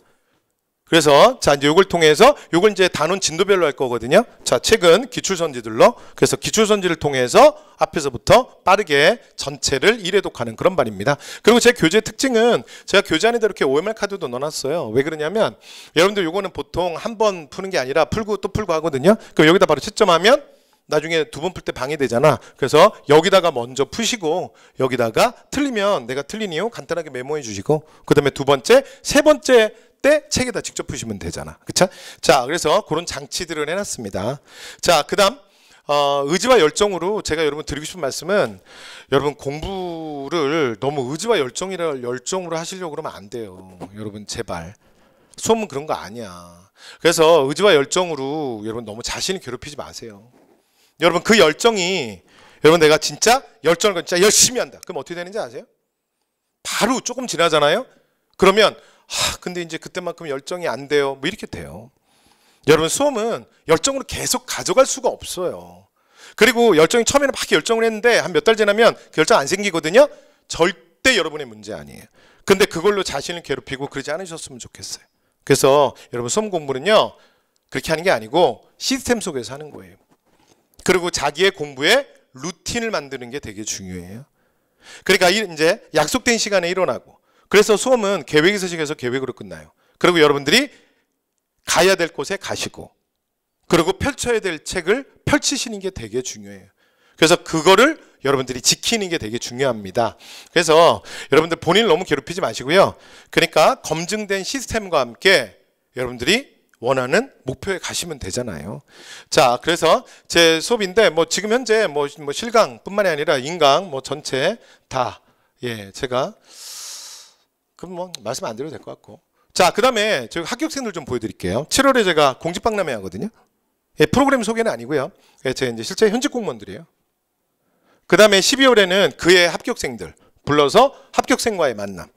그래서 자 이제 요걸 통해서 요걸 이제 단원 진도별로 할 거거든요. 자 최근 기출 선지들로 그래서 기출 선지를 통해서 앞에서부터 빠르게 전체를 1회독하는 그런 말입니다 그리고 제 교재 특징은 제가 교재 안에다 이렇게 OMR 카드도 넣어놨어요. 왜 그러냐면 여러분들 요거는 보통 한 번 푸는 게 아니라 풀고 또 풀고 하거든요. 그럼 여기다 바로 채점하면 나중에 두 번 풀 때 방해되잖아. 그래서 여기다가 먼저 푸시고 여기다가 틀리면 내가 틀린 이유 간단하게 메모해 주시고 그다음에 두 번째, 세 번째 때 책에다 직접 푸시면 되잖아. 그쵸? 자, 그래서 그런 장치들을 해놨습니다. 자, 그 다음, 어, 의지와 열정으로 제가 여러분 드리고 싶은 말씀은 여러분 공부를 너무 의지와 열정이라 열정으로 하시려고 그러면 안 돼요. 여러분 제발. 수업은 그런 거 아니야. 그래서 의지와 열정으로 여러분 너무 자신을 괴롭히지 마세요. 여러분 그 열정이 여러분 내가 진짜 열정을 진짜 열심히 한다. 그럼 어떻게 되는지 아세요? 바로 조금 지나잖아요. 그러면 아, 근데 이제 그때만큼 열정이 안 돼요. 뭐 이렇게 돼요. 여러분 수험은 열정으로 계속 가져갈 수가 없어요. 그리고 열정이 처음에는 막 열정을 했는데 한 몇 달 지나면 그 열정 안 생기거든요. 절대 여러분의 문제 아니에요. 근데 그걸로 자신을 괴롭히고 그러지 않으셨으면 좋겠어요. 그래서 여러분 수험 공부는요. 그렇게 하는 게 아니고 시스템 속에서 하는 거예요. 그리고 자기의 공부에 루틴을 만드는 게 되게 중요해요. 그러니까 이제 약속된 시간에 일어나고 그래서 수업은 계획 있서시해서 계획으로 끝나요. 그리고 여러분들이 가야 될 곳에 가시고 그리고 펼쳐야 될 책을 펼치시는 게 되게 중요해요. 그래서 그거를 여러분들이 지키는 게 되게 중요합니다. 그래서 여러분들 본인을 너무 괴롭히지 마시고요. 그러니까 검증된 시스템과 함께 여러분들이 원하는 목표에 가시면 되잖아요. 자, 그래서 제 수업인데 뭐 지금 현재 뭐, 뭐 실강뿐만이 아니라 인강 뭐 전체 다 예, 제가 그럼 뭐 말씀 안 드려도 될 것 같고. 자, 그 다음에 저희 합격생들 좀 보여드릴게요. 7월에 제가 공지박람회 하거든요. 예, 프로그램 소개는 아니고요. 예, 제 이제 실제 현직 공무원들이에요. 그 다음에 12월에는 그의 합격생들 불러서 합격생과의 만남.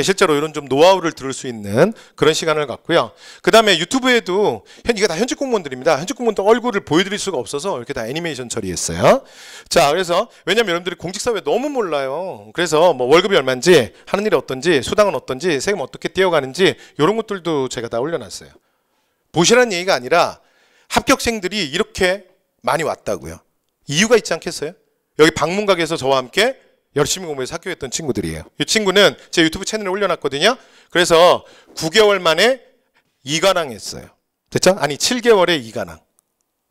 실제로 이런 좀 노하우를 들을 수 있는 그런 시간을 갖고요. 그 다음에 유튜브에도 현, 이게 다 현직 공무원들입니다. 현직 공무원들 얼굴을 보여드릴 수가 없어서 이렇게 다 애니메이션 처리했어요. 자, 그래서 왜냐면 여러분들이 공직사회 너무 몰라요. 그래서 뭐 월급이 얼마인지, 하는 일이 어떤지, 수당은 어떤지, 세금 어떻게 떼어가는지 이런 것들도 제가 다 올려놨어요. 보시라는 얘기가 아니라 합격생들이 이렇게 많이 왔다고요. 이유가 있지 않겠어요? 여기 방문각에서 저와 함께 열심히 공부해서 학교했던 친구들이에요. 이 친구는 제 유튜브 채널에 올려놨거든요. 그래서 9개월 만에 2관왕 했어요. 됐죠? 아니 7개월에 2관왕.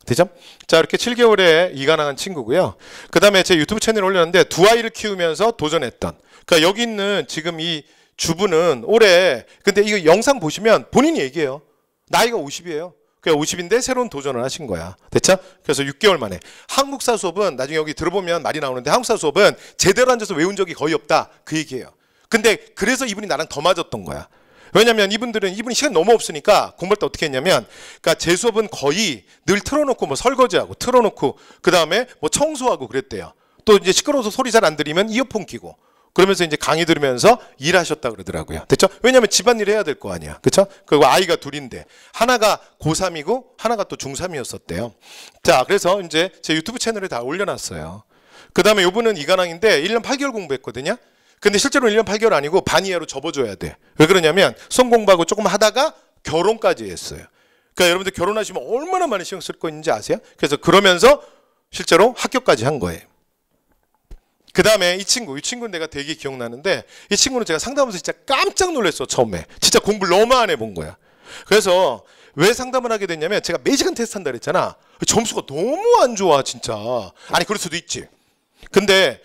되죠? 자 이렇게 7개월에 이관한 친구고요. 그 다음에 제 유튜브 채널 올렸는데 두 아이를 키우면서 도전했던. 그러니까 여기 있는 지금 이 주부는 올해 근데 이거 영상 보시면 본인이 얘기해요. 나이가 50이에요. 그게 50인데 새로운 도전을 하신 거야. 됐죠? 그래서 6개월 만에. 한국사 수업은 나중에 여기 들어보면 말이 나오는데 한국사 수업은 제대로 앉아서 외운 적이 거의 없다. 그 얘기예요. 근데 그래서 이분이 나랑 더 맞았던 거야. 왜냐면 이분들은 이분이 시간 너무 없으니까 공부할 때 어떻게 했냐면 그러니까 제 수업은 거의 늘 틀어놓고 뭐 설거지하고 틀어놓고 그 다음에 뭐 청소하고 그랬대요. 또 이제 시끄러워서 소리 잘 안 들리면 이어폰 끼고 그러면서 이제 강의 들으면서 일하셨다 그러더라고요. 됐죠? 왜냐하면 집안일 해야 될 거 아니야. 그렇죠? 그리고 아이가 둘인데 하나가 고3이고 하나가 또 중3이었었대요. 자, 그래서 이제 제 유튜브 채널에 다 올려놨어요. 그 다음에 이분은 이간왕인데 1년 8개월 공부했거든요. 근데 실제로 1년 8개월 아니고 반 이하로 접어줘야 돼. 왜 그러냐면 성공부하고 조금 하다가 결혼까지 했어요. 그러니까 여러분들 결혼하시면 얼마나 많이 신경 쓸 건지 아세요? 그래서 그러면서 실제로 학교까지 한 거예요. 그 다음에 이 친구, 이 친구는 내가 되게 기억나는데 이 친구는 제가 상담하면서 진짜 깜짝 놀랐어 처음에. 진짜 공부를 너무 안 해본 거야. 그래서 왜 상담을 하게 됐냐면 제가 매직은 테스트 한다 그랬잖아. 점수가 너무 안 좋아 진짜. 아니 그럴 수도 있지. 근데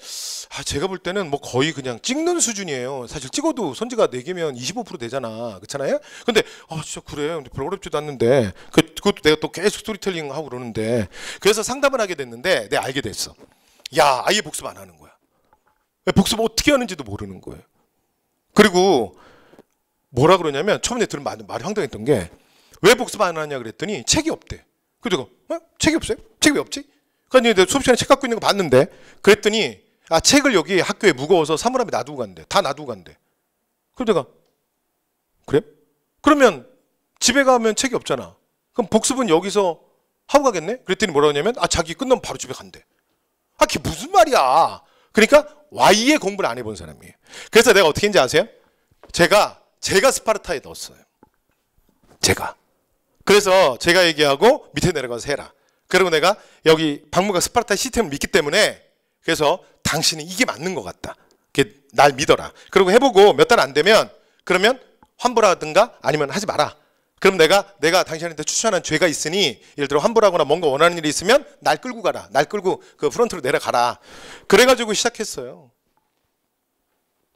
아, 제가 볼 때는 뭐 거의 그냥 찍는 수준이에요. 사실 찍어도 선지가 4개면 25% 되잖아. 그렇잖아요? 근데 아 진짜 그래. 근데 별로 어렵지도 않는데 그, 그것도 내가 또 계속 스토리텔링 하고 그러는데 그래서 상담을 하게 됐는데 내가 알게 됐어. 야 아예 복습 안 하는 거야. 예, 복습 어떻게 하는지도 모르는 거예요. 그리고 뭐라 그러냐면 처음에 들은 말, 말이 황당했던 게 왜 복습 안 하냐 그랬더니 책이 없대. 그래서 어? 책이 없어요? 책이 없지? 그러니까 수업 시간에 책 갖고 있는 거 봤는데 그랬더니 아 책을 여기 학교에 무거워서 사물함에 놔두고 간대. 다 놔두고 간대. 그래서 내가 그래? 그러면 집에 가면 책이 없잖아. 그럼 복습은 여기서 하고 가겠네? 그랬더니 뭐라 그러냐면 아 자기 끝나면 바로 집에 간대. 아, 그게 무슨 말이야? 그러니까 Y의 공부를 안 해본 사람이에요. 그래서 내가 어떻게 했는지 아세요? 제가 제가 스파르타에 넣었어요. 제가. 그래서 제가 얘기하고 밑에 내려가서 해라. 그리고 내가 여기 박물관 스파르타 시스템을 믿기 때문에 그래서 당신이 이게 맞는 것 같다. 날 믿어라. 그리고 해보고 몇 달 안 되면 그러면 환불하든가 아니면 하지 마라. 그럼 내가 내가 당신한테 추천한 죄가 있으니 예를 들어 환불하거나 뭔가 원하는 일이 있으면 날 끌고 가라. 날 끌고 그 프론트로 내려가라. 그래가지고 시작했어요.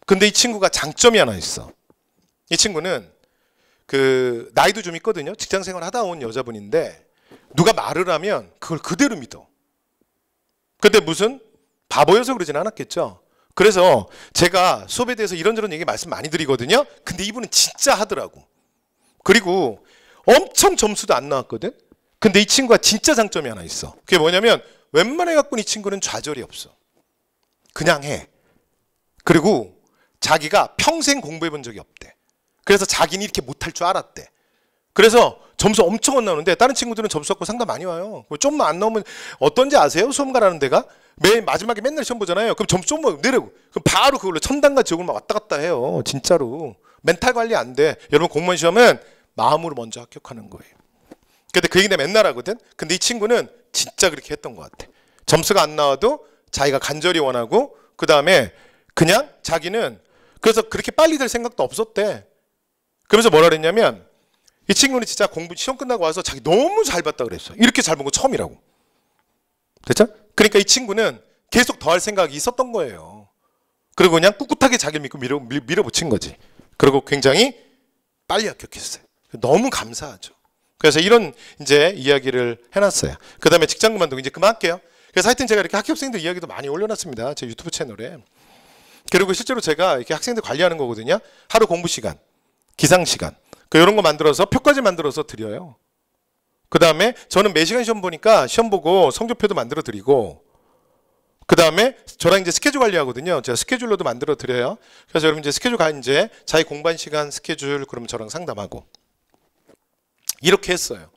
근데 이 친구가 장점이 하나 있어. 이 친구는 그 나이도 좀 있거든요. 직장 생활 하다 온 여자분인데 누가 말을 하면 그걸 그대로 믿어. 근데 무슨 바보여서 그러진 않았겠죠. 그래서 제가 수업에 대해서 이런저런 얘기 말씀 많이 드리거든요. 근데 이분은 진짜 하더라고. 그리고 엄청 점수도 안 나왔거든? 근데 이 친구가 진짜 장점이 하나 있어. 그게 뭐냐면 웬만해 갖고이 친구는 좌절이 없어. 그냥 해. 그리고 자기가 평생 공부해 본 적이 없대. 그래서 자기는 이렇게 못할 줄 알았대. 그래서 점수 엄청 안 나오는데 다른 친구들은 점수 갖고 상담 많이 와요. 뭐 좀만 안 나오면 어떤지 아세요? 수험가라는 데가 매일 마지막에 맨날 시험 보잖아요. 그럼 점수 좀 내려고 그럼 바로 그걸로 천당과 지옥을 막 왔다 갔다 해요. 진짜로. 멘탈 관리 안 돼. 여러분 공무원 시험은 마음으로 먼저 합격하는 거예요. 근데 그 얘기는 맨날 하거든. 근데 이 친구는 진짜 그렇게 했던 것 같아. 점수가 안 나와도 자기가 간절히 원하고 그 다음에 그냥 자기는 그래서 그렇게 빨리 될 생각도 없었대. 그러면서 뭐라 그랬냐면 이 친구는 진짜 공부 시험 끝나고 와서 자기 너무 잘 봤다 그랬어. 이렇게 잘 본 거 처음이라고. 됐죠? 그러니까 이 친구는 계속 더 할 생각이 있었던 거예요. 그리고 그냥 꿋꿋하게 자기를 믿고 밀어, 밀, 밀어붙인 거지. 그리고 굉장히 빨리 합격했어요. 너무 감사하죠. 그래서 이런 이제 이야기를 해놨어요. 그 다음에 직장 그만두고 이제 그만할게요. 그래서 하여튼 제가 이렇게 학생들 교 이야기도 많이 올려놨습니다. 제 유튜브 채널에. 그리고 실제로 제가 이렇게 학생들 관리하는 거거든요. 하루 공부 시간, 기상 시간, 그 이런 거 만들어서 표까지 만들어서 드려요. 그 다음에 저는 매 시간 시험 보니까 시험 보고 성적표도 만들어 드리고 그 다음에 저랑 이제 스케줄 관리하거든요. 제가 스케줄로도 만들어 드려요. 그래서 여러분 이제 스케줄 가 이제 자기 공반 시간 스케줄 그러면 저랑 상담하고 이렇게 했어요.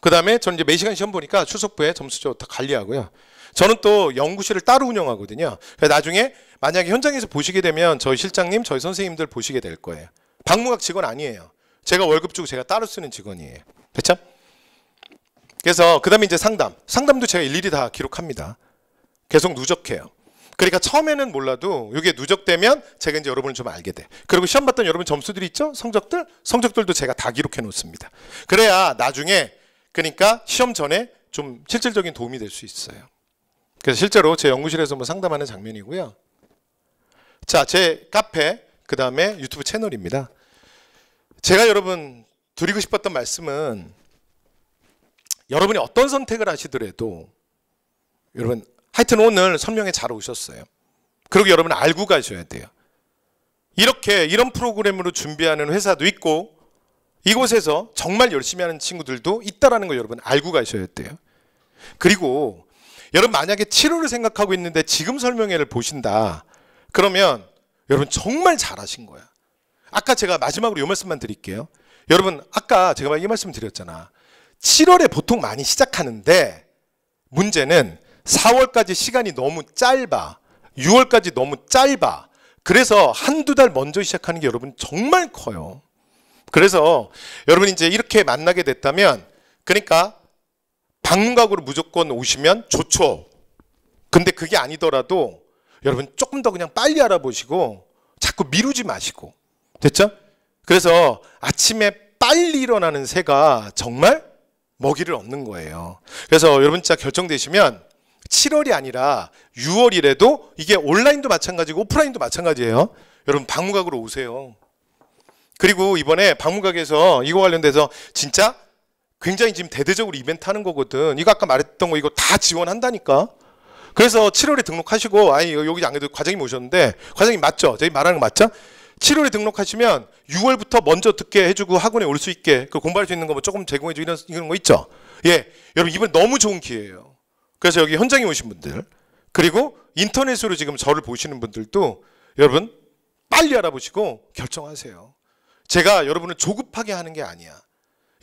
그 다음에 저는 이제 매시간 시험 보니까 추석부에 점수조 다 관리하고요. 저는 또 연구실을 따로 운영하거든요. 그래서 나중에 만약에 현장에서 보시게 되면 저희 실장님, 저희 선생님들 보시게 될 거예요. 박무각 직원 아니에요. 제가 월급 주고 제가 따로 쓰는 직원이에요. 됐죠? 그래서 그 다음에 이제 상담. 상담도 제가 일일이 다 기록합니다. 계속 누적해요. 그러니까 처음에는 몰라도 이게 누적되면 제가 이제 여러분을 좀 알게 돼. 그리고 시험 봤던 여러분 점수들이 있죠? 성적들? 성적들도 제가 다 기록해 놓습니다. 그래야 나중에 그러니까 시험 전에 좀 실질적인 도움이 될 수 있어요. 그래서 실제로 제 연구실에서 뭐 상담하는 장면이고요. 자, 제 카페, 그 다음에 유튜브 채널입니다. 제가 여러분 드리고 싶었던 말씀은 여러분이 어떤 선택을 하시더라도 여러분 하여튼 오늘 설명에 잘 오셨어요. 그리고 여러분 알고 가셔야 돼요. 이렇게 이런 프로그램으로 준비하는 회사도 있고 이곳에서 정말 열심히 하는 친구들도 있다라는 걸 여러분 알고 가셔야 돼요. 그리고 여러분 만약에 치료를 생각하고 있는데 지금 설명회를 보신다. 그러면 여러분 정말 잘하신 거야. 아까 제가 마지막으로 이 말씀만 드릴게요. 여러분 아까 제가 이 말씀 드렸잖아. 7월에 보통 많이 시작하는데 문제는 4월까지 시간이 너무 짧아. 6월까지 너무 짧아. 그래서 한두 달 먼저 시작하는 게 여러분 정말 커요. 그래서 여러분 이제 이렇게 만나게 됐다면 그러니까 방문각으로 무조건 오시면 좋죠. 근데 그게 아니더라도 여러분 조금 더 그냥 빨리 알아보시고 자꾸 미루지 마시고 됐죠? 그래서 아침에 빨리 일어나는 새가 정말 먹이를 얻는 거예요. 그래서 여러분 진짜 결정되시면 7월이 아니라 6월이라도 이게 온라인도 마찬가지고 오프라인도 마찬가지예요. 여러분 박무각으로 오세요. 그리고 이번에 박무각에서 이거 관련돼서 진짜 굉장히 지금 대대적으로 이벤트 하는 거거든. 이거 아까 말했던 거 이거 다 지원한다니까. 그래서 7월에 등록하시고 아니 여기 안 그래도 과장님 오셨는데 과장님 맞죠? 저희 말하는 거 맞죠? 7월에 등록하시면 6월부터 먼저 듣게 해주고 학원에 올 수 있게 그 공부할 수 있는 거 뭐 조금 제공해주고 이런, 이런 거 있죠? 예. 여러분 이번 에 너무 좋은 기회예요. 그래서 여기 현장에 오신 분들 그리고 인터넷으로 지금 저를 보시는 분들도 여러분 빨리 알아보시고 결정하세요. 제가 여러분을 조급하게 하는 게 아니야.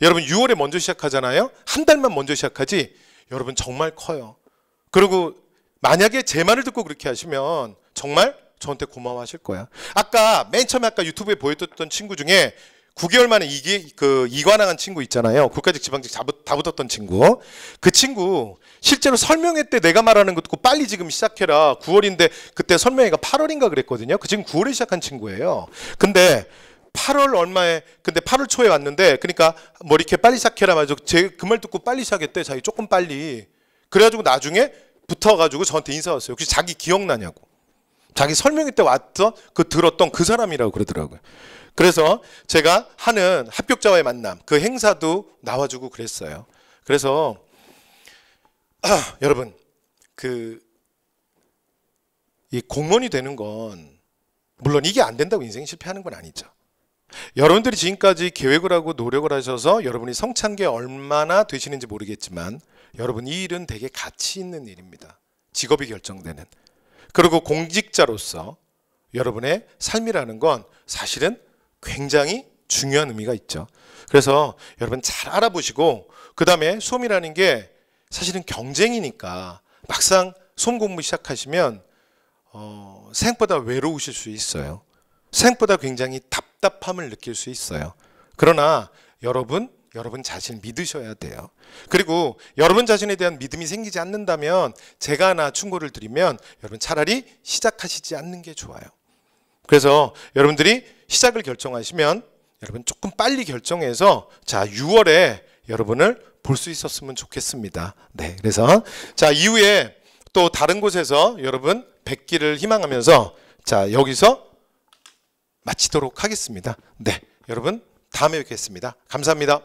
여러분 6월에 먼저 시작하잖아요. 한 달만 먼저 시작하지 여러분 정말 커요. 그리고 만약에 제 말을 듣고 그렇게 하시면 정말 저한테 고마워하실 거야. 아까 맨 처음에 아까 유튜브에 보여줬던 친구 중에 9개월 만에 이기 그 이관왕한 친구 있잖아요. 국가직 지방직 다 붙었던 친구. 그 친구 실제로 설명회 때 내가 말하는 거 듣고 빨리 지금 시작해라. 9월인데 그때 설명회가 8월인가 그랬거든요. 그 지금 9월에 시작한 친구예요. 근데 8월 얼마에 근데 8월 초에 왔는데 그러니까 뭐 이렇게 빨리 시작해라 말죠. 제 그 말 듣고 빨리 시작했대. 자기 조금 빨리. 그래가지고 나중에 붙어가지고 저한테 인사 왔어요. 혹시 자기 기억나냐고. 자기 설명회 때 왔던 그 들었던 그 사람이라고 그러더라고요. 그래서 제가 하는 합격자와의 만남 그 행사도 나와주고 그랬어요. 그래서 아, 여러분 그이 공무원이 되는 건 물론 이게 안 된다고 인생이 실패하는 건 아니죠. 여러분들이 지금까지 계획을 하고 노력을 하셔서 여러분이 성찬 게 얼마나 되시는지 모르겠지만 여러분 이 일은 되게 가치 있는 일입니다. 직업이 결정되는 그리고 공직자로서 여러분의 삶이라는 건 사실은 굉장히 중요한 의미가 있죠. 그래서 여러분 잘 알아보시고 그 다음에 솜이라는 게 사실은 경쟁이니까 막상 솜 공부 시작하시면 어, 생각보다 외로우실 수 있어요. 생각보다 굉장히 답답함을 느낄 수 있어요. 그러나 여러분 여러분 자신을 믿으셔야 돼요. 그리고 여러분 자신에 대한 믿음이 생기지 않는다면 제가 하나 충고를 드리면 여러분 차라리 시작하시지 않는 게 좋아요. 그래서 여러분들이 시작을 결정하시면 여러분 조금 빨리 결정해서 자 6월에 여러분을 볼 수 있었으면 좋겠습니다. 네, 그래서 자 이후에 또 다른 곳에서 여러분 뵙기를 희망하면서 자 여기서 마치도록 하겠습니다. 네, 여러분 다음에 뵙겠습니다. 감사합니다.